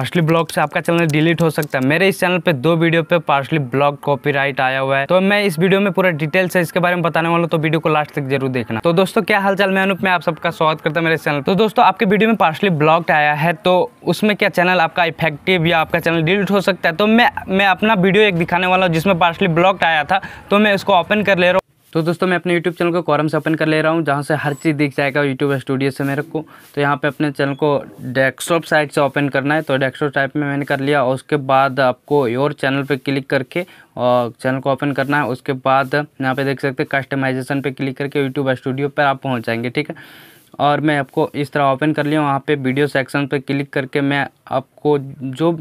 partially blog से आपका channel delete हो सकता है मेरे इस चैनल पे दो वीडियो पे पार्सली ब्लॉग कॉपीराइट आया हुआ है तो मैं इस वीडियो में पूरा डिटेल से इसके बारे में बताने वाला हूँ तो वीडियो को लास्ट तक जरूर देखना तो दोस्तों क्या हालचाल मैं अनुप में आप सबका स्वागत करता हूँ मेरे चैनल तो दोस्तों आपके वीडियो में पार्सली ब्लॉग आया है तो उसमें क्या चैनल आपका इफेक्टिव या आपका चैनल डिलीट हो सकता है तो मैं मैं अपना वीडियो एक दिखाने वाला हूँ जिसमें पार्सली ब्लॉग आया था तो मैं उसको ओपन कर ले रहा हूँ तो दोस्तों मैं अपने यूट्यूब चैनल को कॉरम से ओपन कर ले रहा हूँ जहाँ से हर चीज़ दिख जाएगा यूट्यूब स्टूडियो से मेरे को तो यहाँ पे अपने चैनल को डेस्कटॉप साइट से ओपन करना है तो डेस्कटॉप टाइप में मैंने कर लिया और उसके बाद आपको योर चैनल पे क्लिक करके और चैनल को ओपन करना है उसके बाद यहाँ पे देख सकते हैं कस्टमाइजेशन पर क्लिक करके यूट्यूब स्टूडियो पर आप पहुँच जाएंगे ठीक है और मैं आपको इस तरह ओपन कर लिया वहाँ पे वीडियो सेक्शन पे क्लिक करके मैं आपको जो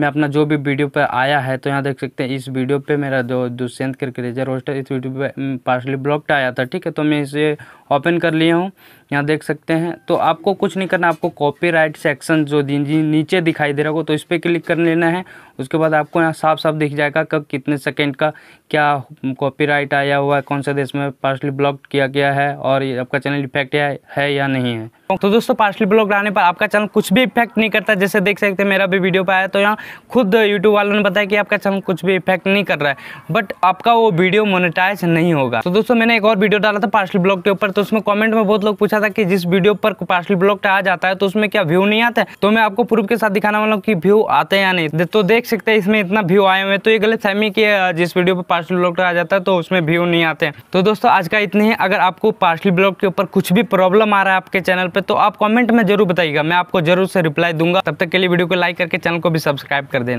मैं अपना जो भी वीडियो पे आया है तो यहाँ देख सकते हैं इस वीडियो पे मेरा जो दुष्यंत रेजर रोस्टर इस वीडियो पे पार्सली ब्लॉक आया था ठीक है तो मैं इसे ओपन कर लिया हूँ यहाँ देख सकते हैं तो आपको कुछ नहीं करना आपको कॉपी सेक्शन जो नीचे दिखाई दे रहा हो तो इस पर क्लिक कर लेना है उसके बाद आपको यहाँ साफ साफ दिख जाएगा कब कितने सेकेंड का क्या कॉपी आया हुआ है कौन सा देश में पार्सली ब्लॉक किया गया है और आपका चैनल इफेक्ट है या नहीं है तो दोस्तों पार्सली ब्लॉग लाने पर आपका चैनल कुछ भी इफेक्ट नहीं करता जैसे देख सकते हैं मेरा भी वीडियो पर आया तो यहाँ खुद यूट्यूब वालों ने बताया कि आपका चैनल कुछ भी इफेक्ट नहीं कर रहा है बट आपका वो वीडियो मोनिटाइज नहीं होगा तो दोस्तों मैंने एक और वीडियो डाला था पार्सली ब्लॉग के ऊपर तो उसमें कॉमेंट में बहुत लोग पूछा था कि जिस वीडियो पर पार्सली ब्लॉग आ जाता है तो उसमें क्या व्यू नहीं आता तो मैं आपको प्रूफ के साथ दिखाने वाला हूँ कि व्यू आते हैं या नहीं तो देख सकते हैं इसमें इतना व्यू आए हुए तो ये गलत फहमी की जिस वीडियो पर पार्सली ब्लॉग आ जाता है तो उसमें व्यू नहीं आते तो दोस्तों आज का इतने ही अगर आपको पार्सली ब्लॉग के ऊपर कुछ भी प्रॉब्लम आ रहा है आपके चैनल पर तो आप कॉमेंट में जरूर बताइएगा मैं आपको जरूर से रिप्लाई दूंगा तब तक के लिए वीडियो को लाइक करके चैनल को भी सब्सक्राइब कर देना